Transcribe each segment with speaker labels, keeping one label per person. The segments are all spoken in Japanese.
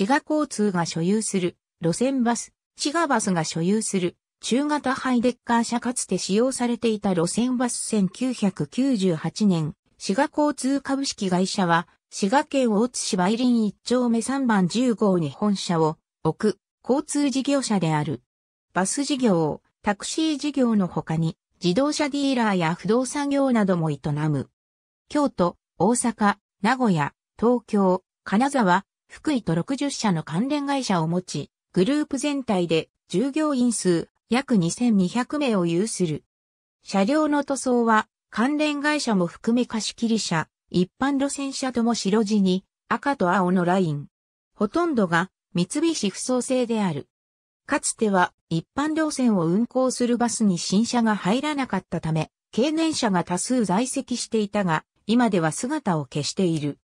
Speaker 1: 滋賀交通が所有する路線バス、滋賀バスが所有する中型ハイデッカー車かつて使用されていた路線バス1998年、滋賀交通株式会社は滋賀県大津市梅林1丁目3番10号に本社を置く交通事業者である。バス事業、タクシー事業の他に自動車ディーラーや不動産業なども営む。京都、大阪、名古屋、東京、金沢、福井と60社の関連会社を持ち、グループ全体で従業員数約2200名を有する。車両の塗装は関連会社も含め貸切車、一般路線車とも白地に赤と青のライン。ほとんどが三菱不創製である。かつては一般路線を運行するバスに新車が入らなかったため、経年車が多数在籍していたが、今では姿を消している。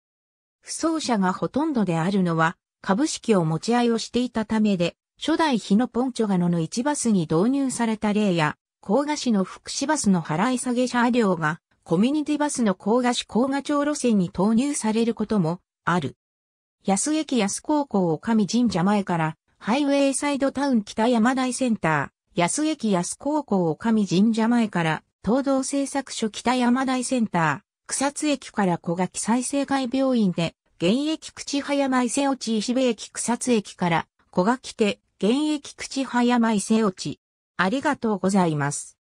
Speaker 1: 不走者がほとんどであるのは、株式を持ち合いをしていたためで、初代日野ポンチョガノの市バスに導入された例や、高賀市の福祉バスの払い下げ車両が、コミュニティバスの高賀市高賀町路線に投入されることも、ある。安駅安高校を上神社前から、ハイウェイサイドタウン北山台センター、安駅安高校を上神社前から、東道製作所北山台センター、草津駅から小垣再生会病院で、現役口早前瀬落ち石部駅草津駅から小垣手、現役口早前瀬落ち。ありがとうございます。